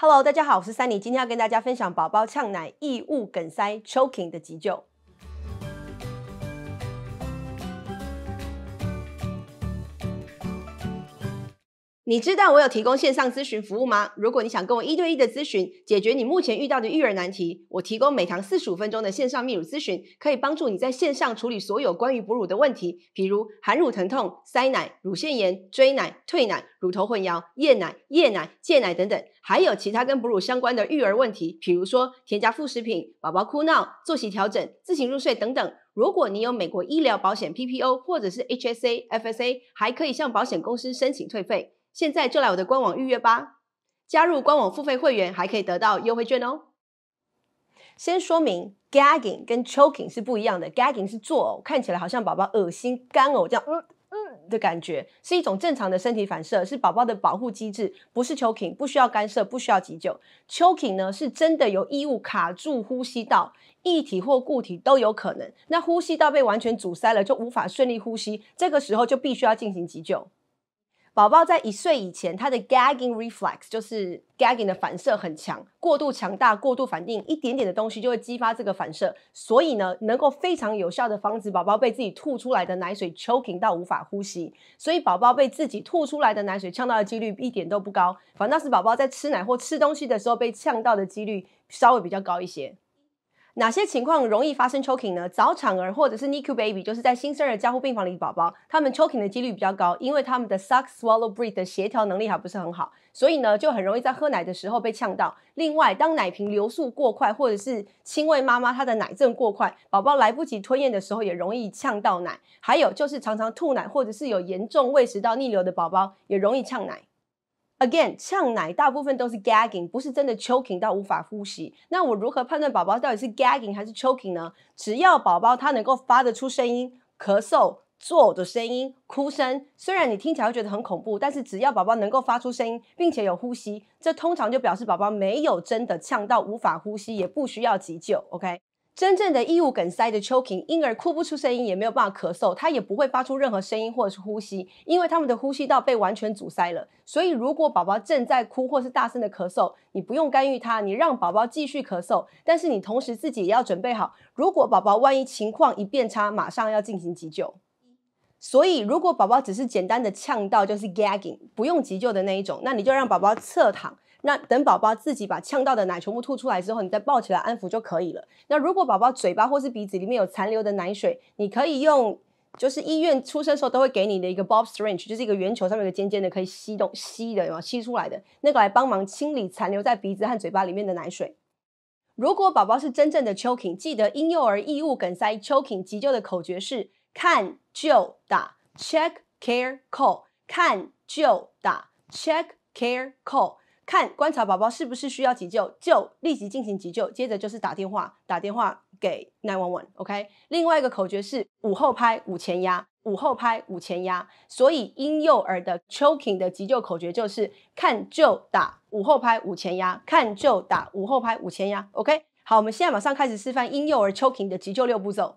Hello，大家好，我是三妮，今天要跟大家分享宝宝呛奶、异物梗塞 （choking） 的急救。你知道我有提供线上咨询服务吗？如果你想跟我一对一的咨询，解决你目前遇到的育儿难题，我提供每堂四十五分钟的线上泌乳咨询，可以帮助你在线上处理所有关于哺乳的问题，比如含乳疼痛、塞奶、乳腺炎、追奶、退奶、乳头混淆、夜奶、夜奶、戒奶等等，还有其他跟哺乳相关的育儿问题，比如说添加副食品、宝宝哭闹、作息调整、自行入睡等等。如果你有美国医疗保险 PPO 或者是 HSA、FSA，还可以向保险公司申请退费。现在就来我的官网预约吧，加入官网付费会员还可以得到优惠券哦。先说明 gagging 跟 choking 是不一样的，gagging 是作呕，看起来好像宝宝恶心干呕这样，嗯嗯的感觉，是一种正常的身体反射，是宝宝的保护机制，不是 choking，不需要干涉，不需要急救。choking 呢，是真的有异物卡住呼吸道，液体或固体都有可能。那呼吸道被完全阻塞了，就无法顺利呼吸，这个时候就必须要进行急救。宝宝在一岁以前，他的 gagging reflex 就是 gagging 的反射很强，过度强大，过度反应，一点点的东西就会激发这个反射。所以呢，能够非常有效的防止宝宝被自己吐出来的奶水 choking 到无法呼吸。所以宝宝被自己吐出来的奶水呛到的几率一点都不高，反倒是宝宝在吃奶或吃东西的时候被呛到的几率稍微比较高一些。哪些情况容易发生 choking 呢？早产儿或者是 NICU baby，就是在新生儿加护病房里宝宝，他们 choking 的几率比较高，因为他们的 suck, swallow, breathe 的协调能力还不是很好，所以呢，就很容易在喝奶的时候被呛到。另外，当奶瓶流速过快，或者是亲喂妈妈她的奶阵过快，宝宝来不及吞咽的时候，也容易呛到奶。还有就是常常吐奶，或者是有严重喂食到逆流的宝宝，也容易呛奶。Again，呛奶大部分都是 gagging，不是真的 choking 到无法呼吸。那我如何判断宝宝到底是 gagging 还是 choking 呢？只要宝宝他能够发得出声音、咳嗽、作呕的声音、哭声，虽然你听起来会觉得很恐怖，但是只要宝宝能够发出声音，并且有呼吸，这通常就表示宝宝没有真的呛到无法呼吸，也不需要急救。OK。真正的异物梗塞的 choking，婴儿哭不出声音，也没有办法咳嗽，他也不会发出任何声音或者是呼吸，因为他们的呼吸道被完全阻塞了。所以如果宝宝正在哭或是大声的咳嗽，你不用干预他，你让宝宝继续咳嗽，但是你同时自己也要准备好，如果宝宝万一情况一变差，马上要进行急救。所以如果宝宝只是简单的呛到，就是 gagging，不用急救的那一种，那你就让宝宝侧躺。那等宝宝自己把呛到的奶全部吐出来之后，你再抱起来安抚就可以了。那如果宝宝嘴巴或是鼻子里面有残留的奶水，你可以用，就是医院出生时候都会给你的一个 Bob s t r a n g e 就是一个圆球上面一个尖尖的，可以吸动吸的，有吸出来的那个来帮忙清理残留在鼻子和嘴巴里面的奶水。如果宝宝是真正的 choking，记得婴幼儿异物梗塞 choking 急救的口诀是看就打 check care call，看就打 check care call。看，观察宝宝是不是需要急救，就立即进行急救。接着就是打电话，打电话给 nine one one。OK。另外一个口诀是：午后拍，午前压。午后拍，午前压。所以婴幼儿的 choking 的急救口诀就是：看就打，午后拍，午前压。看就打，午后拍，午前压。OK。好，我们现在马上开始示范婴幼儿 choking 的急救六步骤。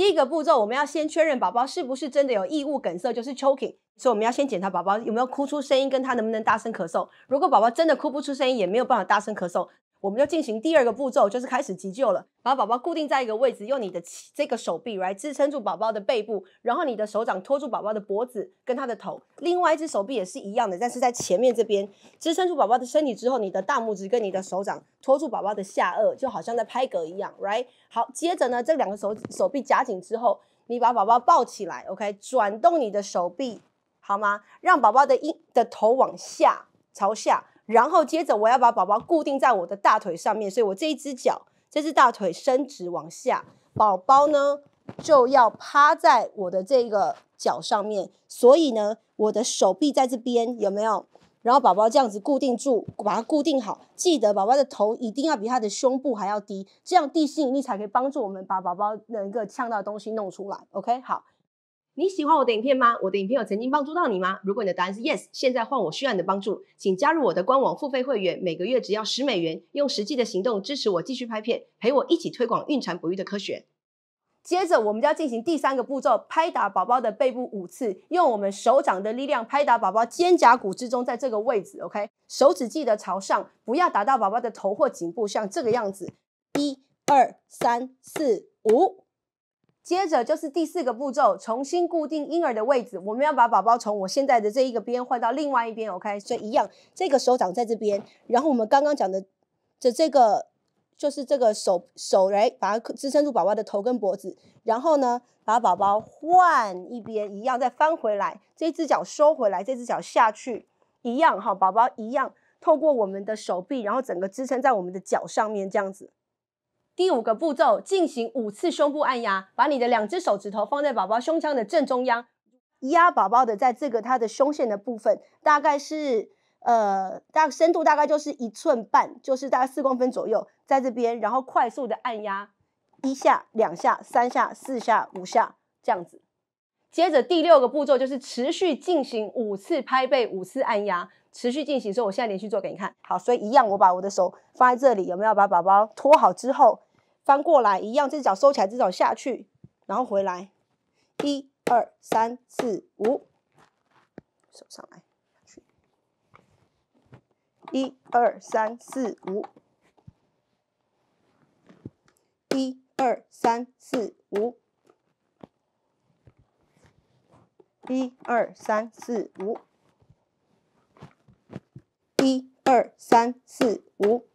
第一个步骤，我们要先确认宝宝是不是真的有异物梗塞，就是 choking。所以我们要先检查宝宝有没有哭出声音，跟他能不能大声咳嗽。如果宝宝真的哭不出声音，也没有办法大声咳嗽。我们就进行第二个步骤，就是开始急救了。把宝宝固定在一个位置，用你的这个手臂来支撑住宝宝的背部，然后你的手掌托住宝宝的脖子跟他的头。另外一只手臂也是一样的，但是在前面这边支撑住宝宝的身体之后，你的大拇指跟你的手掌托住宝宝的下颚，就好像在拍嗝一样，right？好，接着呢，这两个手手臂夹紧之后，你把宝宝抱起来，OK？转动你的手臂，好吗？让宝宝的一的头往下朝下。然后接着，我要把宝宝固定在我的大腿上面，所以我这一只脚，这只大腿伸直往下，宝宝呢就要趴在我的这个脚上面。所以呢，我的手臂在这边，有没有？然后宝宝这样子固定住，把它固定好。记得宝宝的头一定要比他的胸部还要低，这样地心引力才可以帮助我们把宝宝能个呛到的东西弄出来。OK，好。你喜欢我的影片吗？我的影片有曾经帮助到你吗？如果你的答案是 yes，现在换我需要你的帮助，请加入我的官网付费会员，每个月只要十美元，用实际的行动支持我继续拍片，陪我一起推广孕产哺育的科学。接着，我们要进行第三个步骤，拍打宝宝的背部五次，用我们手掌的力量拍打宝宝肩胛骨之中，在这个位置，OK，手指记得朝上，不要打到宝宝的头或颈部，像这个样子，一、二、三、四、五。接着就是第四个步骤，重新固定婴儿的位置。我们要把宝宝从我现在的这一个边换到另外一边，OK？所以一样，这个手掌在这边，然后我们刚刚讲的的这个就是这个手手来把它支撑住宝宝的头跟脖子，然后呢把宝宝换一边，一样再翻回来，这只脚收回来，这只脚下去，一样哈，宝宝一样透过我们的手臂，然后整个支撑在我们的脚上面，这样子。第五个步骤，进行五次胸部按压，把你的两只手指头放在宝宝胸腔的正中央，压宝宝的在这个他的胸线的部分，大概是呃大深度大概就是一寸半，就是大概四公分左右，在这边，然后快速的按压一下、两下、三下、四下、五下这样子。接着第六个步骤就是持续进行五次拍背、五次按压，持续进行，所以我现在连续做给你看。好，所以一样我把我的手放在这里，有没有把宝宝托好之后？翻过来一样，这只脚收起来，这只脚下去，然后回来，一二三四五，收上来，一二三四五，一二三四五，一二三四五，一二三四五。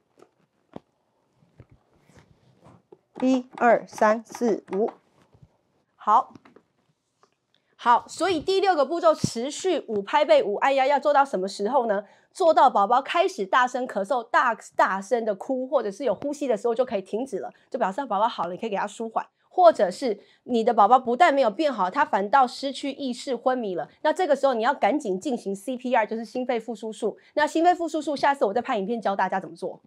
一二三四五，好，好，所以第六个步骤持续五拍背，五按压，要做到什么时候呢？做到宝宝开始大声咳嗽、大大声的哭，或者是有呼吸的时候就可以停止了，就表示宝宝好了，你可以给他舒缓。或者是你的宝宝不但没有变好，他反倒失去意识、昏迷了，那这个时候你要赶紧进行 CPR，就是心肺复苏术。那心肺复苏术，下次我再拍影片教大家怎么做。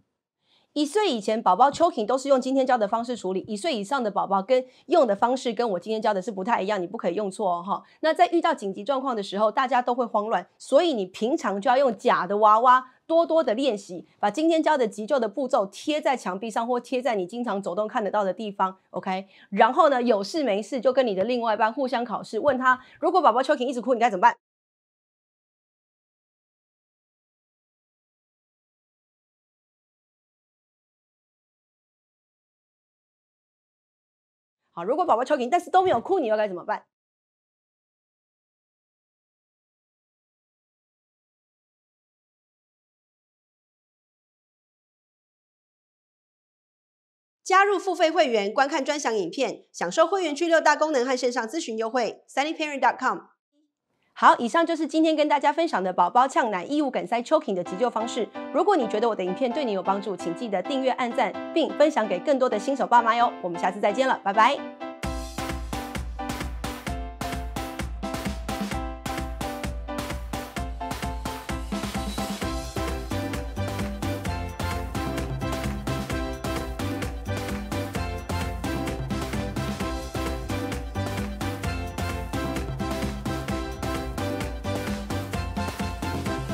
一岁以前宝宝 choking 都是用今天教的方式处理，一岁以上的宝宝跟用的方式跟我今天教的是不太一样，你不可以用错哈。那在遇到紧急状况的时候，大家都会慌乱，所以你平常就要用假的娃娃多多的练习，把今天教的急救的步骤贴在墙壁上或贴在你经常走动看得到的地方。OK，然后呢，有事没事就跟你的另外一班互相考试，问他如果宝宝 choking 一直哭，你该怎么办？如果宝宝抽筋，但是都没有哭，你又该怎么办？加入付费会员，观看专享影片，享受会员区六大功能和线上咨询优惠。sunnyparent.com。好，以上就是今天跟大家分享的宝宝呛奶、异物梗塞、choking 的急救方式。如果你觉得我的影片对你有帮助，请记得订阅、按赞，并分享给更多的新手爸妈哟。我们下次再见了，拜拜。